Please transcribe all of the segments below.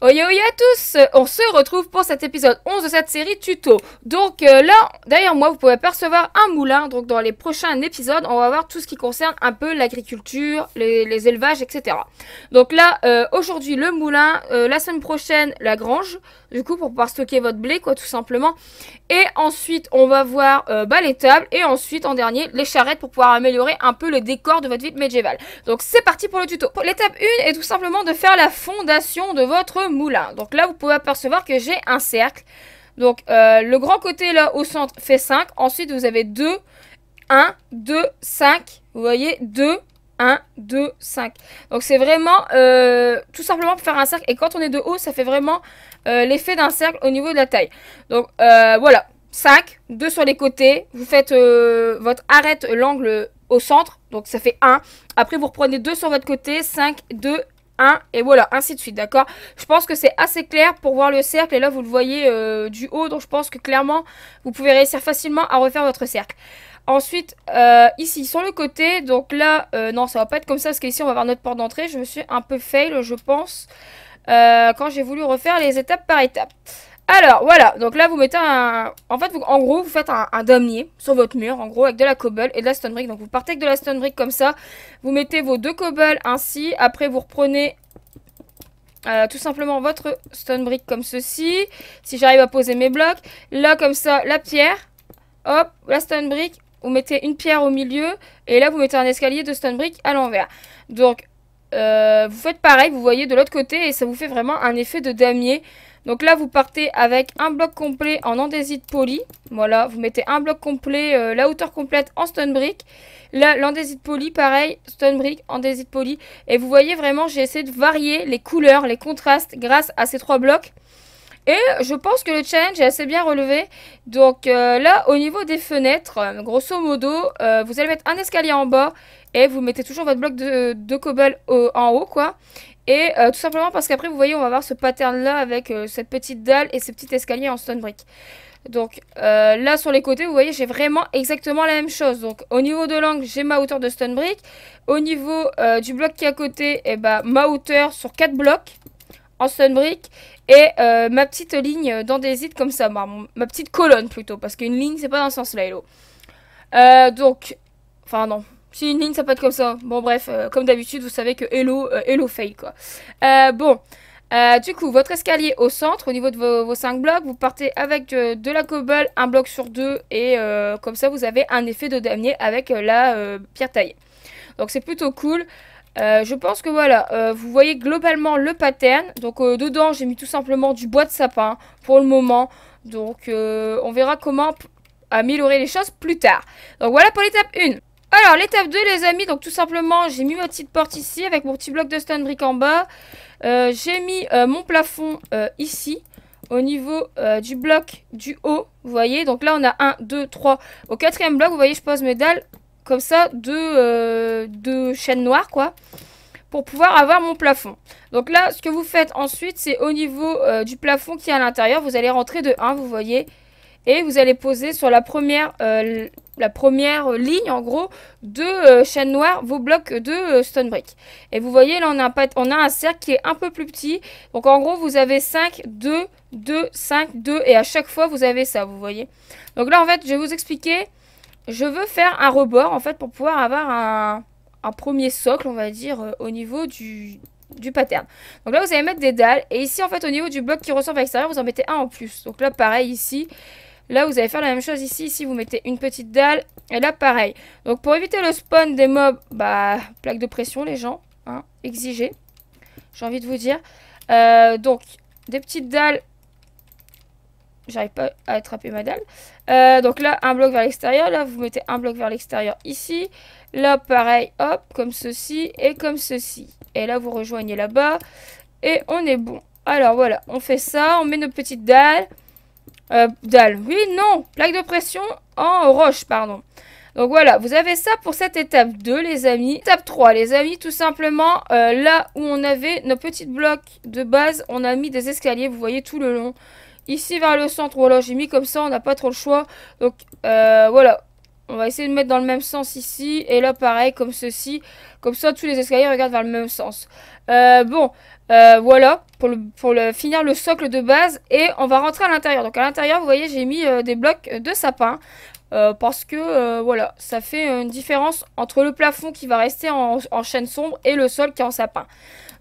Oye oye à tous, on se retrouve pour cet épisode 11 de cette série tuto. Donc euh, là, d'ailleurs moi, vous pouvez apercevoir un moulin. Donc dans les prochains épisodes, on va voir tout ce qui concerne un peu l'agriculture, les, élevages, etc. Donc là, euh, aujourd'hui le moulin, euh, la semaine prochaine la grange, du coup pour pouvoir stocker votre blé, quoi, tout simplement. Et ensuite, on va voir bah, les tables et ensuite en dernier les charrettes pour pouvoir améliorer un peu le décor de votre ville médiévale. Donc c'est parti pour le tuto. L'étape 1 est tout simplement de faire la fondation de votre moulin. Donc là, vous pouvez apercevoir que j'ai un cercle. Donc euh, le grand côté là au centre fait 5. Ensuite, vous avez 2, 1, 2, 5. Vous voyez 2, 1, 2, 5. Donc c'est vraiment euh, tout simplement pour faire un cercle. Et quand on est de haut, ça fait vraiment euh, l'effet d'un cercle au niveau de la taille. Donc voilà, 5, 2 sur les côtés. Vous faites votre arête l'angle au centre, donc ça fait 1. Après, vous reprenez 2 sur votre côté, 5, 2, et voilà, ainsi de suite, d'accord Je pense que c'est assez clair pour voir le cercle, et là vous le voyez euh, du haut, donc je pense que clairement, vous pouvez réussir facilement à refaire votre cercle. Ensuite, euh, ici, sur le côté, donc là, euh, non, ça va pas être comme ça, parce qu'ici, on va voir notre porte d'entrée. Je me suis un peu fail, je pense, quand j'ai voulu refaire les étapes par étapes. Alors, voilà. Donc là, vous mettez un... En fait, en gros, vous faites un, damier sur votre mur, en gros, avec de la cobble et de la stone brick. Donc vous partez avec de la stone brick comme ça. Vous mettez vos deux cobbles ainsi. Après, vous reprenez euh, tout simplement votre stone brick comme ceci. Si j'arrive à poser mes blocs. Là, comme ça, la pierre. Hop, la stone brick. Vous mettez une pierre au milieu. Et là, vous mettez un escalier de stone brick à l'envers. Donc, euh, vous faites pareil, vous voyez de l'autre côté. Et ça vous fait vraiment un effet de damier. Donc là, vous partez avec un bloc complet en andésite poli. Voilà, vous mettez un bloc complet, euh, la hauteur complète en stone brick. Là, l'andésite poli, pareil, stone brick, andésite poli. Et vous voyez vraiment, j'ai essayé de varier les couleurs, les contrastes grâce à ces trois blocs. Et je pense que le challenge est assez bien relevé. Donc euh, là, au niveau des fenêtres, grosso modo, euh, vous allez mettre un escalier en bas et vous mettez toujours votre bloc de, cobble en haut, quoi. Et euh, tout simplement parce qu'après, vous voyez, on va avoir ce pattern-là avec euh, cette petite dalle et ce petit escaliers en stone brick. Donc euh, là sur les côtés vous voyez j'ai vraiment exactement la même chose. Donc au niveau de l'angle j'ai ma hauteur de stone brick. Au niveau du bloc qui est à côté et eh ben, ma hauteur sur 4 blocs en stone brick. Et ma petite ligne d'andésite comme ça. Ma, ma, petite colonne plutôt parce qu'une ligne c'est pas dans ce sens là Hello. donc enfin non si une ligne, ça peut être comme ça. Bon, bref, euh, comme d'habitude, vous savez que Hello, euh, Hello fail, quoi. Euh, bon, du coup, votre escalier au centre, au niveau de vos, 5 blocs, vous partez avec de, de, la cobble, un bloc sur deux, et comme ça, vous avez un effet de damier avec la pierre taillée. Donc, c'est plutôt cool. je pense que voilà, vous voyez globalement le pattern. Donc dedans, j'ai mis tout simplement du bois de sapin pour le moment. Donc on verra comment améliorer les choses plus tard. Donc voilà pour l'étape 1. Alors, l'étape 2, les amis, donc tout simplement, j'ai mis ma petite porte ici avec mon petit bloc de stone brick en bas. Euh, j'ai mis euh, mon plafond euh, ici, au niveau du bloc du haut, vous voyez. Donc là, on a 1, 2, 3. Au quatrième bloc, vous voyez, je pose mes dalles comme ça deux deux noires, noires quoi, pour pouvoir avoir mon plafond. Donc là, ce que vous faites ensuite, c'est au niveau du plafond qui est à l'intérieur, vous allez rentrer de 1, vous voyez, et vous allez poser sur la première la première euh, ligne en gros de euh, chaîne noire, vos blocs de euh, stone brick Et vous voyez là on a, un on a un cercle qui est un peu plus petit. Donc en gros vous avez 5, 2, 2, 5, 2 et à chaque fois vous avez ça vous voyez. Donc là en fait je vais vous expliquer, je veux faire un rebord en fait pour pouvoir avoir un, premier socle on va dire au niveau du, pattern. Donc là vous allez mettre des dalles et ici en fait au niveau du bloc qui ressemble à l'extérieur vous en mettez un en plus. Donc là pareil ici Là, vous allez faire la même chose ici. Ici, vous mettez une petite dalle. Et là, pareil. Donc, pour éviter le spawn des mobs, bah, plaque de pression, les gens. Hein, exigez. J'ai envie de vous dire. Euh, donc, des petites dalles. J'arrive pas à attraper ma dalle. Euh, donc là, un bloc vers l'extérieur. Là, vous mettez un bloc vers l'extérieur ici. Là, pareil, hop, comme ceci et comme ceci. Et là, vous rejoignez là-bas. Et on est bon. Alors voilà, on fait ça, on met nos petites dalles. Euh, dalle. Oui, non. Plaque de pression en roche, pardon. Donc voilà, vous avez ça pour cette étape 2, les amis. Étape 3, les amis, tout simplement, euh, là où on avait nos petits blocs de base, on a mis des escaliers, vous voyez, tout le long. Ici, vers le centre, voilà, j'ai mis comme ça, on n'a pas trop le choix. Donc euh, voilà, on va essayer de mettre dans le même sens ici. Et là, pareil, comme ceci. Comme ça, tous les escaliers regardent vers le même sens. Euh, bon, euh, voilà. Pour, finir le socle de base. Et on va rentrer à l'intérieur. Donc, à l'intérieur, vous voyez, j'ai mis euh, des blocs de sapin. parce que, voilà, ça fait une différence entre le plafond qui va rester en, en chaîne sombre et le sol qui est en sapin.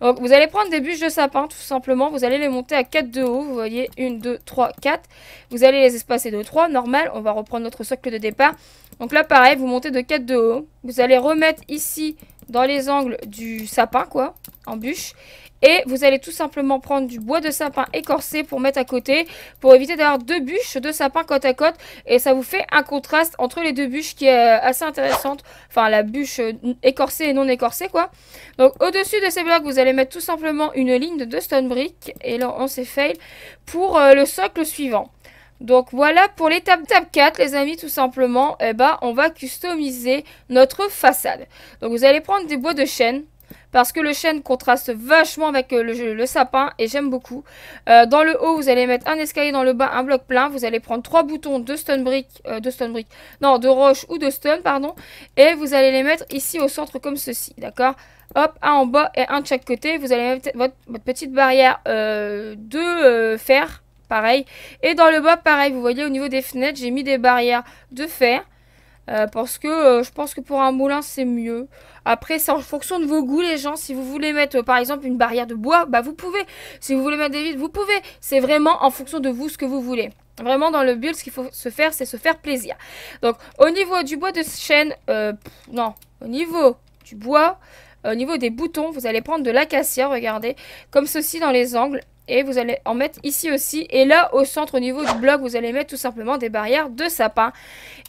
Donc, vous allez prendre des bûches de sapin, tout simplement. Vous allez les monter à 4 de haut. Vous voyez, 1, 2, 3, 4. Vous allez les espacer de 3. Normal, on va reprendre notre socle de départ. Donc là, pareil, vous montez de 4 de haut. Vous allez remettre ici dans les angles du sapin, quoi, en bûche. Et vous allez tout simplement prendre du bois de sapin écorcé pour mettre à côté, pour éviter d'avoir deux bûches de sapin côte à côte. Et ça vous fait un contraste entre les deux bûches qui est euh, assez intéressante. Enfin, la bûche euh, écorcée et non écorcée, quoi. Donc, au-dessus de ces blocs, vous allez mettre tout simplement une ligne de stone brick. Et là, on s'est fail pour euh, le socle suivant. Donc voilà pour l'étape 4 les amis tout simplement, eh ben, on va customiser notre façade. Donc vous allez prendre des bois de chêne parce que le chêne contraste vachement avec euh, le, sapin et j'aime beaucoup. Euh, dans le haut vous allez mettre un escalier, dans le bas un bloc plein, vous allez prendre trois boutons de stone brick, euh, de stone brick, non de roche ou de stone pardon, et vous allez les mettre ici au centre comme ceci, d'accord Hop, un en bas et un de chaque côté, vous allez mettre votre, petite barrière de fer pareil. Et dans le bas, pareil, vous voyez, au niveau des fenêtres, j'ai mis des barrières de fer. Euh, parce que euh, je pense que pour un moulin c'est mieux. Après c'est en fonction de vos goûts les gens. Si vous voulez mettre par exemple une barrière de bois, bah vous pouvez. Si vous voulez mettre des vides, vous pouvez. C'est vraiment en fonction de vous ce que vous voulez. Vraiment dans le build ce qu'il faut se faire c'est se faire plaisir. Donc au niveau du bois de chêne, euh, non, au niveau du bois, au niveau des boutons, vous allez prendre de l'acacia, regardez, comme ceci dans les angles. Et vous allez en mettre ici aussi. Et là, au centre, au niveau du bloc, vous allez mettre tout simplement des barrières de sapin.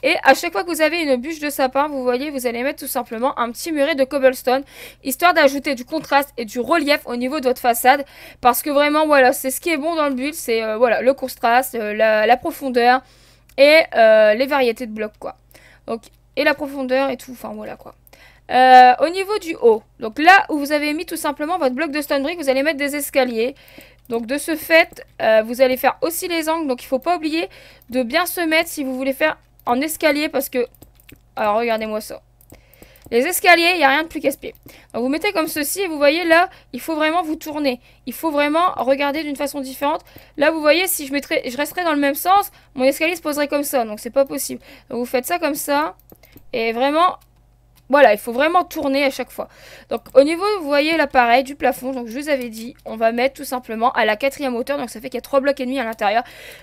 Et à chaque fois que vous avez une bûche de sapin, vous voyez, vous allez mettre tout simplement un petit muret de cobblestone, histoire d'ajouter du contraste et du relief au niveau de votre façade. Parce que vraiment, voilà, c'est ce qui est bon dans le build, c'est euh, voilà le contraste, euh, la, profondeur et euh, les variétés de blocs, quoi. et la profondeur et tout, enfin voilà, quoi. au niveau du haut, donc là où vous avez mis tout simplement votre bloc de stone brick, vous allez mettre des escaliers. Donc de ce fait, euh, vous allez faire aussi les angles. Donc il ne faut pas oublier de bien se mettre si vous voulez faire en escalier parce que... Alors regardez-moi ça. Les escaliers, il n'y a rien de plus casse-pied. Donc vous mettez comme ceci et vous voyez là, il faut vraiment vous tourner. Il faut vraiment regarder d'une façon différente. Là vous voyez, si je, mettrais, je resterais dans le même sens, mon escalier se poserait comme ça. Donc c'est pas possible. vous faites ça comme ça. Et vraiment, voilà, il faut vraiment tourner à chaque fois. Donc au niveau, vous voyez l'appareil du plafond, donc je vous avais dit, on va mettre tout simplement à la quatrième hauteur, donc ça fait qu'il y a trois blocs et demi à l'intérieur.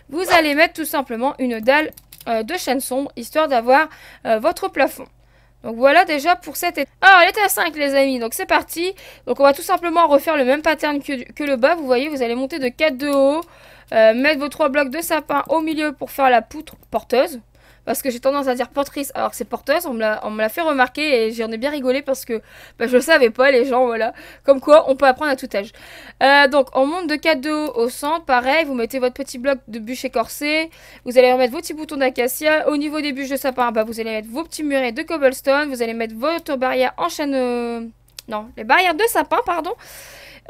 Vous allez mettre tout simplement une dalle euh, de chaîne sombre, histoire d'avoir euh, votre plafond. Donc voilà déjà pour cette étape. Alors ah, elle 5 les amis, donc c'est parti. Donc on va tout simplement refaire le même pattern que, que le bas, vous voyez, vous allez monter de 4 de haut, euh, mettre vos trois blocs de sapin au milieu pour faire la poutre porteuse parce que j'ai tendance à dire portrice alors que c'est porteuse. On me l'a fait remarquer et j'en ai bien rigolé parce que bah, je le savais pas, les gens, voilà. Comme quoi, on peut apprendre à tout âge. Euh, donc, on monte de cadeaux au centre, pareil, vous mettez votre petit bloc de bûches écorcées, vous allez remettre vos petits boutons d'acacia. Au niveau des bûches de sapin, bah, vous allez mettre vos petits murets de cobblestone, vous allez mettre votre barrière en chaîne. Euh, non, les barrières de sapin, pardon.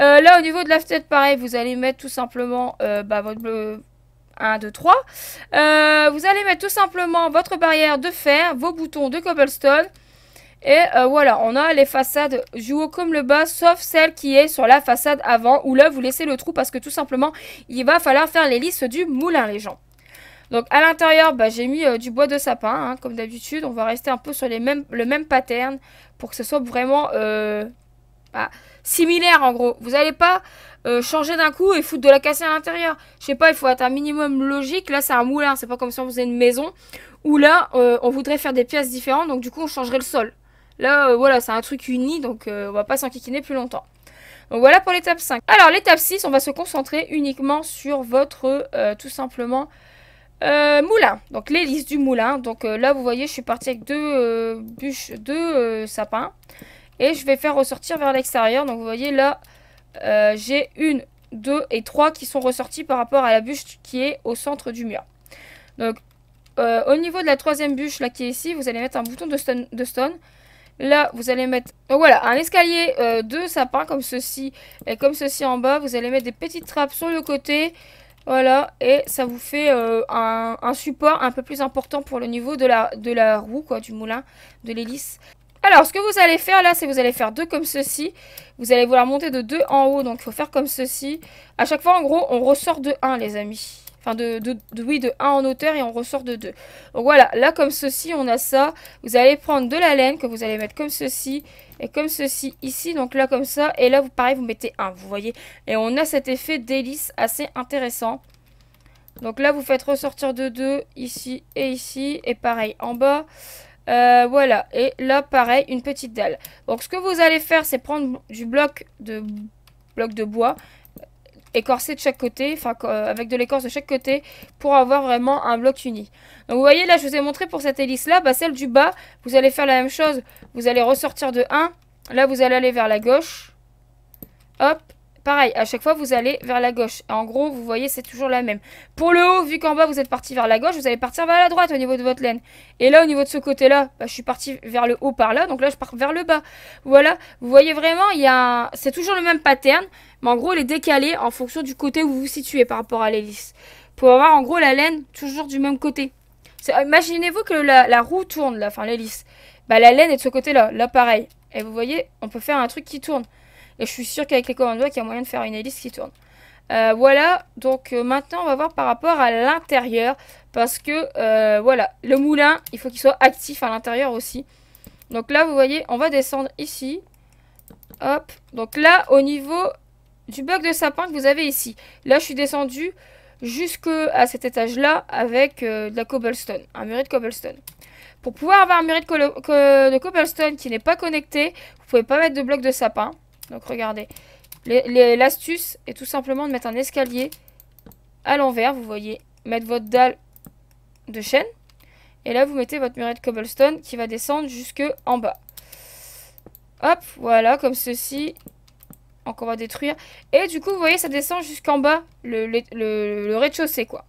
Euh, là, au niveau de la fenêtre, pareil, vous allez mettre tout simplement bah, votre 1, 2, 3. vous allez mettre tout simplement votre barrière de fer, vos boutons de cobblestone. Et euh, voilà, on a les façades joue comme le bas, sauf celle qui est sur la façade avant, où là, vous laissez le trou parce que tout simplement, il va falloir faire les l'hélice du moulin, les gens. Donc à l'intérieur, bah, j'ai mis euh, du bois de sapin, hein, comme d'habitude. On va rester un peu sur les mêmes, le même pattern pour que ce soit vraiment... Euh, ah, similaire en gros. Vous n'allez pas euh, changer d'un coup et foutre de la cassée à l'intérieur. Je sais pas, il faut être un minimum logique. Là, c'est un moulin, c'est pas comme si on faisait une maison. Ou là, euh, on voudrait faire des pièces différentes, donc du coup, on changerait le sol. Là, euh, voilà, c'est un truc uni, donc on va pas s'enquiquiner plus longtemps. Donc voilà pour l'étape 5. Alors, l'étape 6, on va se concentrer uniquement sur votre, tout simplement, moulin, donc l'hélice du moulin. Donc là, vous voyez, je suis partie avec deux bûches, deux sapins. Et je vais faire ressortir vers l'extérieur. Donc vous voyez là, euh, j'ai une, deux et trois qui sont ressortis par rapport à la bûche qui est au centre du mur. Donc euh, au niveau de la troisième bûche là qui est ici, vous allez mettre un bouton de stone. Là, vous allez mettre voilà, un escalier euh, de sapin comme ceci et comme ceci en bas. Vous allez mettre des petites trappes sur le côté. Voilà, et ça vous fait un, support un peu plus important pour le niveau de la, de la roue, quoi, du moulin, de l'hélice. Alors, ce que vous allez faire là, c'est vous allez faire deux comme ceci. Vous allez vouloir monter de deux en haut, donc il faut faire comme ceci. À chaque fois, en gros, on ressort de 1, les amis. Enfin, de, oui, de 1 en hauteur et on ressort de deux. Donc voilà, là, comme ceci, on a ça. Vous allez prendre de la laine que vous allez mettre comme ceci et comme ceci ici, donc là comme ça, et là vous pareil vous mettez un, vous voyez, et on a cet effet d'hélice assez intéressant. Donc là vous faites ressortir de 2 ici et ici, et pareil en bas, euh, voilà, et là pareil, une petite dalle. Donc ce que vous allez faire, c'est prendre du bloc de, bloc de bois, écorcé de chaque côté, enfin euh, avec de l'écorce de chaque côté, pour avoir vraiment un bloc uni. Donc vous voyez là, je vous ai montré pour cette hélice là, bah, celle du bas, vous allez faire la même chose, vous allez ressortir de 1, là vous allez aller vers la gauche, hop, Pareil, à chaque fois, vous allez vers la gauche. En gros, vous voyez, c'est toujours la même. Pour le haut, vu qu'en bas, vous êtes parti vers la gauche, vous allez partir vers la droite au niveau de votre laine. Et là, au niveau de ce côté-là, bah, je suis parti vers le haut par là, donc là, je pars vers le bas. Voilà, vous voyez vraiment, il y a c'est toujours le même pattern, mais en gros, il est décalé en fonction du côté où vous vous situez par rapport à l'hélice. Pour avoir, en gros, la laine toujours du même côté. Euh, imaginez-vous que la, roue tourne, là, enfin l'hélice. Bah, la laine est de ce côté-là, là pareil. Et vous voyez, on peut faire un truc qui tourne. Et je suis sûr qu'avec les commandes il y a moyen de faire une hélice qui tourne. Euh, voilà, donc euh, maintenant on va voir par rapport à l'intérieur. Parce que, euh, voilà, le moulin, il faut qu'il soit actif à l'intérieur aussi. Donc là, vous voyez, on va descendre ici. Hop, donc là, au niveau du bloc de sapin que vous avez ici. Là, je suis descendu jusqu'à cet étage-là avec de la cobblestone, un muret de cobblestone. Pour pouvoir avoir un mur de, cobblestone qui n'est pas connecté, vous pouvez pas mettre de bloc de sapin. Donc regardez, l'astuce est tout simplement de mettre un escalier à l'envers, vous voyez, mettre votre dalle de chaîne, et là vous mettez votre muret de cobblestone qui va descendre jusque en bas. Hop, voilà, comme ceci. Donc on va détruire. Et du coup, vous voyez, ça descend jusqu'en bas, le, le rez-de-chaussée, quoi.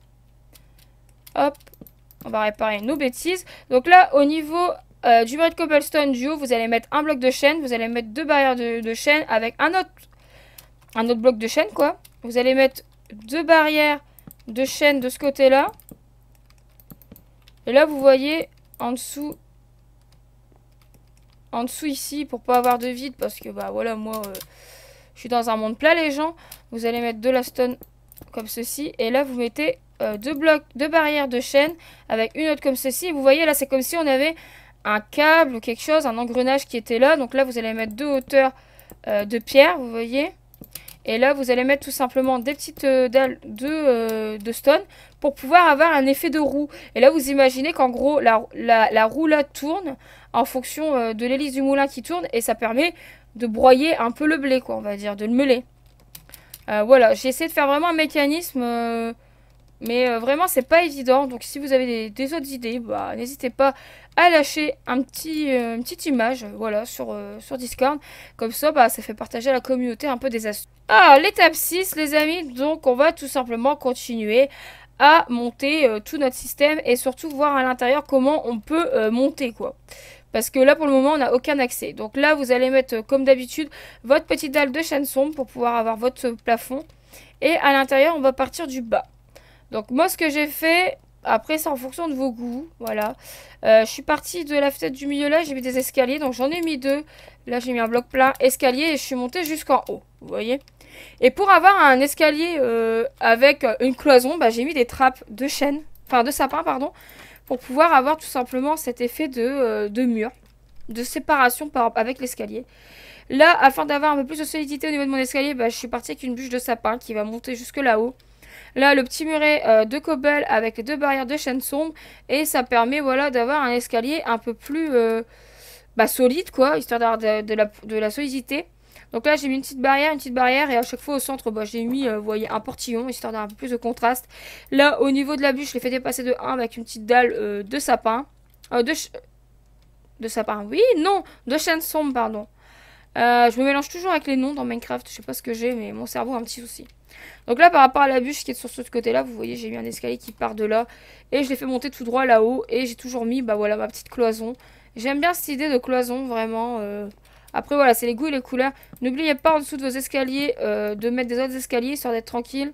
Hop, on va réparer nos bêtises. Donc là, au niveau euh, du de cobblestone duo, vous allez mettre un bloc de chaîne, vous allez mettre deux barrières de, chaîne avec un autre, un autre bloc de chaîne, quoi. Vous allez mettre deux barrières de chaîne de ce côté-là. Et là, vous voyez en dessous, en dessous ici, pour pas avoir de vide, parce que, bah, voilà, moi, euh, je suis dans un monde plat, les gens. Vous allez mettre de la stone comme ceci, et là, vous mettez euh, deux blocs, barrières de chaîne avec une autre comme ceci. vous voyez, là, c'est comme si on avait un câble ou quelque chose, un engrenage qui était là. Donc là, vous allez mettre deux hauteurs euh, de pierre, vous voyez. Et là, vous allez mettre tout simplement des petites euh, dalles euh, de, stone pour pouvoir avoir un effet de roue. Et là, vous imaginez qu'en gros, la, roue là tourne en fonction de l'hélice du moulin qui tourne. Et ça permet de broyer un peu le blé, quoi, on va dire, de le meuler. voilà, j'ai essayé de faire vraiment un mécanisme mais euh, vraiment, c'est pas évident. Donc, si vous avez des, autres idées, bah, n'hésitez pas à lâcher un petit, euh, une petite image euh, voilà, sur, sur Discord. Comme ça, bah, ça fait partager à la communauté un peu des astuces. Ah, l'étape 6, les amis. Donc, on va tout simplement continuer à monter tout notre système et surtout voir à l'intérieur comment on peut monter, quoi. Parce que là, pour le moment, on n'a aucun accès. Donc là, vous allez mettre, comme d'habitude, votre petite dalle de chaîne sombre pour pouvoir avoir votre plafond. Et à l'intérieur, on va partir du bas. Donc moi ce que j'ai fait, après c'est en fonction de vos goûts, voilà. Euh, je suis partie de la fenêtre du milieu là, j'ai mis des escaliers, donc j'en ai mis deux. Là j'ai mis un bloc plein, escalier, et je suis montée jusqu'en haut, vous voyez. Et pour avoir un escalier euh, avec une cloison, bah, j'ai mis des trappes de chêne, enfin de sapin, pardon, pour pouvoir avoir tout simplement cet effet de, euh, de mur, de séparation par, avec l'escalier. Là, afin d'avoir un peu plus de solidité au niveau de mon escalier, bah, je suis partie avec une bûche de sapin qui va monter jusque là-haut. Là, le petit muret euh, de cobble avec deux barrières de chaîne sombre. Et ça permet voilà, d'avoir un escalier un peu plus euh, bah, solide, quoi, histoire d'avoir de, de, la, solidité. Donc là, j'ai mis une petite barrière, une petite barrière, et à chaque fois au centre, bah, j'ai mis, euh, voyez, un portillon, histoire d'avoir un peu plus de contraste. Là, au niveau de la bûche, je l'ai fait dépasser de 1 avec une petite dalle de sapin. de, de sapin, oui, non, de chaînes sombre, pardon. je me mélange toujours avec les noms dans Minecraft, je sais pas ce que j'ai, mais mon cerveau a un petit souci. Donc là, par rapport à la bûche qui est sur ce côté-là, vous voyez, j'ai mis un escalier qui part de là. Et je l'ai fait monter tout droit là-haut. Et j'ai toujours mis, bah voilà, ma petite cloison. J'aime bien cette idée de cloison, vraiment. Euh. Après, voilà, c'est les goûts et les couleurs. N'oubliez pas, en dessous de vos escaliers, euh, de mettre des autres escaliers, histoire d'être tranquille.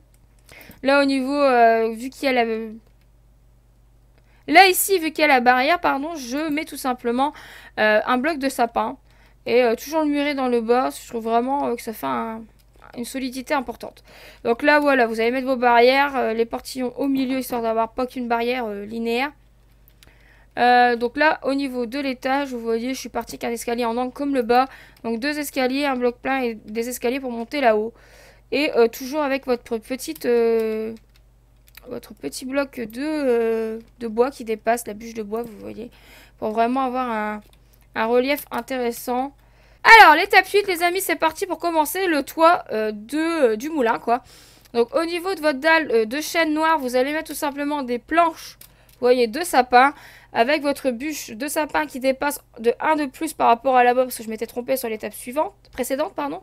Là, au niveau, euh, vu qu'il y a la... Là, ici, vu qu'il y a la barrière, pardon, je mets tout simplement un bloc de sapin. Et toujours le murer dans le bas. Je trouve vraiment que ça fait un une solidité importante. Donc là, voilà, vous allez mettre vos barrières, euh, les portillons au milieu, histoire d'avoir pas qu'une barrière euh, linéaire. Euh, donc là, au niveau de l'étage, vous voyez, je suis parti qu'un escalier en angle comme le bas. Donc deux escaliers, un bloc plein et des escaliers pour monter là-haut. Et toujours avec votre petite... votre petit bloc de, bois qui dépasse, la bûche de bois, vous voyez, pour vraiment avoir un relief intéressant alors, l'étape 8, les amis, c'est parti pour commencer le toit euh, de, euh, du moulin, quoi. Donc, au niveau de votre dalle euh, de chêne noire, vous allez mettre tout simplement des planches, vous voyez, de sapin, avec votre bûche de sapin qui dépasse de 1 de plus par rapport à là bas parce que je m'étais trompée sur l'étape suivante, précédente, pardon.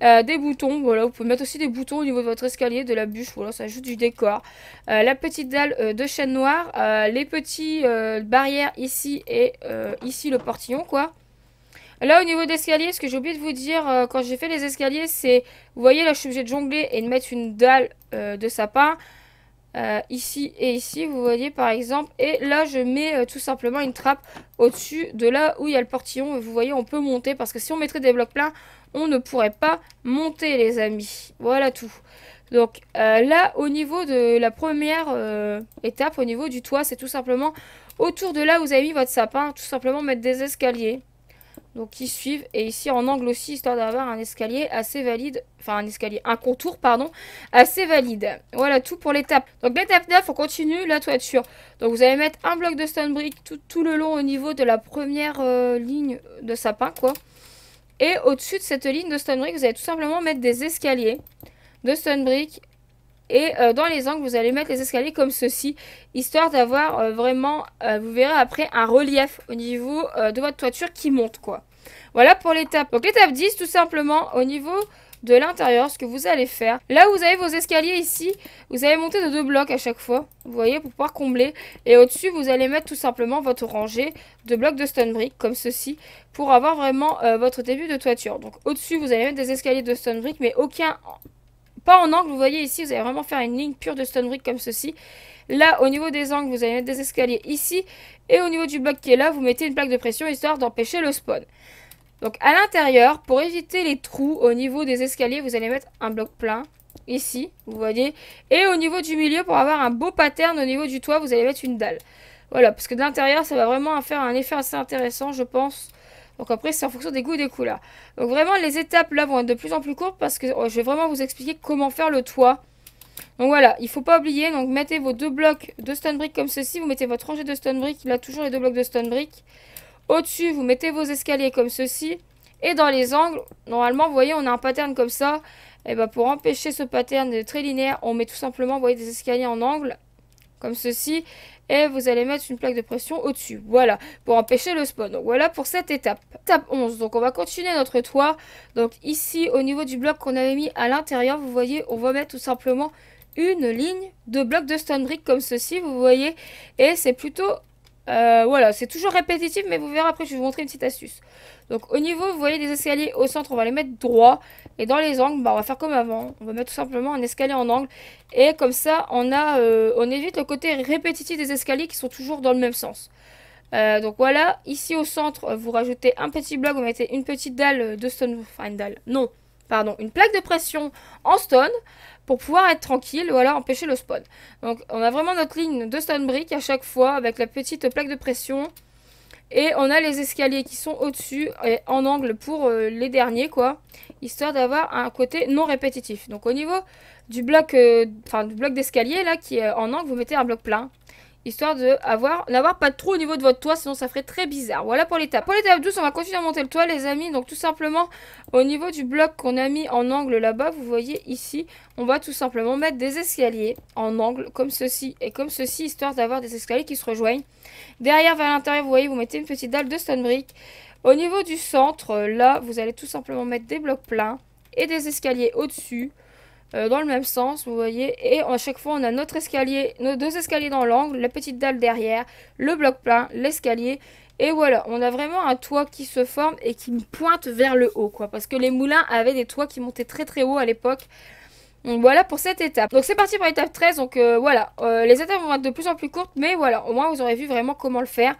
des boutons, voilà, vous pouvez mettre aussi des boutons au niveau de votre escalier, de la bûche, voilà, ça ajoute du décor. la petite dalle de chêne noire, les petits barrières ici et ici le portillon, quoi. Là, au niveau escaliers, ce que j'ai oublié de vous dire euh, quand j'ai fait les escaliers, c'est... Vous voyez, là, je suis obligé de jongler et de mettre une dalle euh, de sapin. Euh, ici et ici, vous voyez, par exemple. Et là, je mets tout simplement une trappe au-dessus de là où il y a le portillon. Vous voyez, on peut monter parce que si on mettrait des blocs pleins, on ne pourrait pas monter, les amis. Voilà tout. Donc là, au niveau de la première étape, au niveau du toit, c'est tout simplement autour de là où vous avez mis votre sapin, tout simplement mettre des escaliers. Donc qui suivent. Et ici en angle aussi, histoire d'avoir un escalier assez valide. Enfin un escalier, un contour, pardon, assez valide. Voilà tout pour l'étape. Donc l'étape 9, on continue la toiture. Donc vous allez mettre un bloc de stone brick tout, tout le long au niveau de la première euh, ligne de sapin, quoi. Et au-dessus de cette ligne de stone brick, vous allez tout simplement mettre des escaliers de stone brick et euh, dans les angles, vous allez mettre les escaliers comme ceci, histoire d'avoir euh, vraiment, euh, vous verrez après, un relief au niveau de votre toiture qui monte, quoi. Voilà pour l'étape. Donc l'étape 10, tout simplement, au niveau de l'intérieur, ce que vous allez faire. Là, où vous avez vos escaliers ici, vous allez monter de deux blocs à chaque fois, vous voyez, pour pouvoir combler. Et au-dessus, vous allez mettre tout simplement votre rangée de blocs de stone brick, comme ceci, pour avoir vraiment votre début de toiture. Donc au-dessus, vous allez mettre des escaliers de stone brick, mais aucun pas en angle, vous voyez ici, vous allez vraiment faire une ligne pure de stone brick comme ceci. Là, au niveau des angles, vous allez mettre des escaliers ici. Et au niveau du bloc qui est là, vous mettez une plaque de pression histoire d'empêcher le spawn. Donc à l'intérieur, pour éviter les trous au niveau des escaliers, vous allez mettre un bloc plein ici, vous voyez. Et au niveau du milieu, pour avoir un beau pattern au niveau du toit, vous allez mettre une dalle. Voilà, parce que de l'intérieur, ça va vraiment faire un effet assez intéressant, je pense, donc après, c'est en fonction des goûts et des couleurs. Donc vraiment, les étapes là vont être de plus en plus courtes parce que oh, je vais vraiment vous expliquer comment faire le toit. Donc voilà, il ne faut pas oublier, donc mettez vos deux blocs de stone brick comme ceci, vous mettez votre rangée de stone brick, là toujours les deux blocs de stone brick. Au-dessus, vous mettez vos escaliers comme ceci. Et dans les angles, normalement, vous voyez, on a un pattern comme ça. Et eh ben pour empêcher ce pattern très linéaire, on met tout simplement, voyez, des escaliers en angle comme ceci, et vous allez mettre une plaque de pression au-dessus, voilà, pour empêcher le spawn. Donc voilà pour cette étape. Étape 11, donc on va continuer notre toit. Donc ici, au niveau du bloc qu'on avait mis à l'intérieur, vous voyez, on va mettre tout simplement une ligne de blocs de stone brick comme ceci, vous voyez, et c'est plutôt euh, voilà, c'est toujours répétitif, mais vous verrez après, je vais vous montrer une petite astuce. Donc au niveau, vous voyez des escaliers au centre, on va les mettre droit. Et dans les angles, bah, on va faire comme avant. On va mettre tout simplement un escalier en angle. Et comme ça, on, a, euh, on évite le côté répétitif des escaliers qui sont toujours dans le même sens. Euh, donc voilà, ici au centre, vous rajoutez un petit bloc, vous mettez une petite dalle de stone, enfin une dalle, non, pardon, une plaque de pression en stone pour pouvoir être tranquille ou alors empêcher le spawn. Donc on a vraiment notre ligne de stone brick à chaque fois avec la petite plaque de pression. Et on a les escaliers qui sont au-dessus et en angle pour euh, les derniers quoi. Histoire d'avoir un côté non répétitif. Donc au niveau du bloc, euh, du bloc d'escalier là qui est en angle, vous mettez un bloc plein. Histoire de n'avoir pas de trou au niveau de votre toit, sinon ça ferait très bizarre. Voilà pour l'étape. Pour l'étape 12, on va continuer à monter le toit, les amis. Donc tout simplement, au niveau du bloc qu'on a mis en angle là-bas, vous voyez ici, on va tout simplement mettre des escaliers en angle, comme ceci et comme ceci, histoire d'avoir des escaliers qui se rejoignent. Derrière, vers l'intérieur, vous voyez, vous mettez une petite dalle de stone brick. Au niveau du centre, là, vous allez tout simplement mettre des blocs pleins et des escaliers au-dessus. Euh, dans le même sens, vous voyez. Et à chaque fois, on a notre escalier, nos deux escaliers dans l'angle, la petite dalle derrière, le bloc plein, l'escalier. Et voilà, on a vraiment un toit qui se forme et qui pointe vers le haut, quoi. Parce que les moulins avaient des toits qui montaient très très haut à l'époque. Donc voilà pour cette étape. Donc c'est parti pour l'étape 13. Donc euh, voilà, euh, les étapes vont être de plus en plus courtes, mais voilà, au moins vous aurez vu vraiment comment le faire.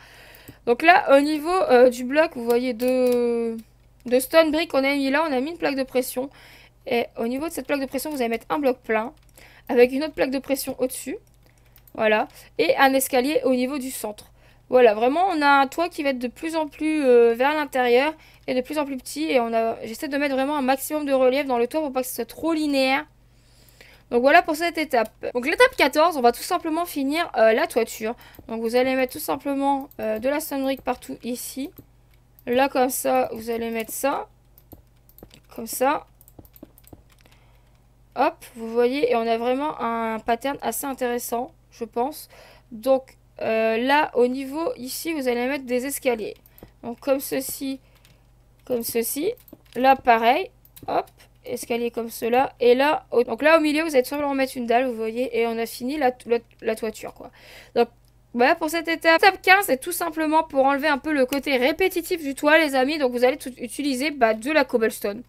Donc là, au niveau du bloc, vous voyez de, de stone brick, on a mis là, on a mis une plaque de pression. Et au niveau de cette plaque de pression, vous allez mettre un bloc plein avec une autre plaque de pression au-dessus. Voilà. Et un escalier au niveau du centre. Voilà, vraiment, on a un toit qui va être de plus en plus euh, vers l'intérieur et de plus en plus petit. Et a, j'essaie de mettre vraiment un maximum de relief dans le toit pour pas que ce soit trop linéaire. Donc voilà pour cette étape. Donc l'étape 14, on va tout simplement finir euh, la toiture. Donc vous allez mettre tout simplement euh, de la sunbrick partout ici. Là comme ça, vous allez mettre ça. Comme ça. Hop, vous voyez, et on a vraiment un pattern assez intéressant, je pense. Donc euh, là, au niveau ici, vous allez mettre des escaliers. Donc comme ceci, comme ceci. Là, pareil. Hop, escalier comme cela. Et là, au... donc là au milieu, vous allez simplement mettre une dalle, vous voyez, et on a fini la, la, toiture, quoi. Donc voilà pour cette étape. Étape 15, c'est tout simplement pour enlever un peu le côté répétitif du toit, les amis. Donc vous allez tout utiliser bah, de la cobblestone.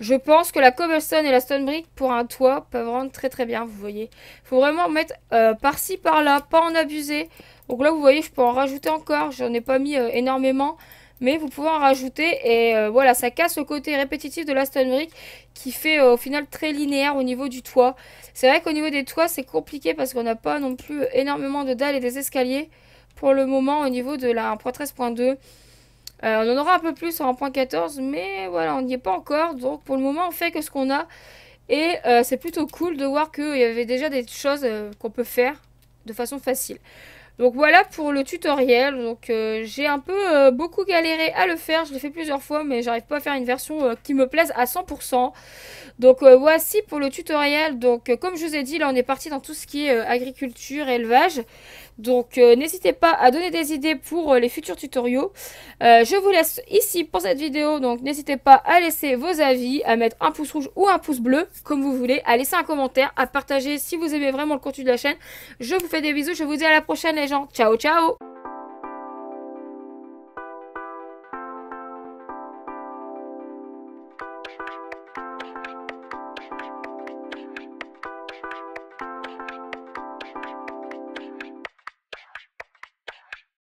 Je pense que la cobblestone et la stone brick pour un toit peuvent rendre très très bien, vous voyez. Il Faut vraiment mettre euh, par-ci, par-là, pas en abuser. Donc là, vous voyez, je peux en rajouter encore. J'en ai pas mis euh, énormément. Mais vous pouvez en rajouter et euh, voilà, ça casse le côté répétitif de la stone brick qui fait au final très linéaire au niveau du toit. C'est vrai qu'au niveau des toits, c'est compliqué parce qu'on n'a pas non plus énormément de dalles et des escaliers pour le moment au niveau de la 1.13.2. Euh, on en aura un peu plus en point mais voilà, on n'y est pas encore. Donc pour le moment, on fait que ce qu'on a. Et euh, c'est plutôt cool de voir qu'il y avait déjà des choses euh, qu'on peut faire de façon facile. Donc voilà pour le tutoriel. Donc j'ai un peu beaucoup galéré à le faire. Je l'ai fait plusieurs fois, mais j'arrive pas à faire une version qui me plaise à 100%. Donc voici pour le tutoriel. Donc comme je vous ai dit, là on est parti dans tout ce qui est agriculture, élevage. Donc euh, n'hésitez pas à donner des idées pour euh, les futurs tutoriaux. Euh, je vous laisse ici pour cette vidéo, donc n'hésitez pas à laisser vos avis, à mettre un pouce rouge ou un pouce bleu, comme vous voulez, à laisser un commentaire, à partager si vous aimez vraiment le contenu de la chaîne. Je vous fais des bisous, je vous dis à la prochaine les gens. Ciao ciao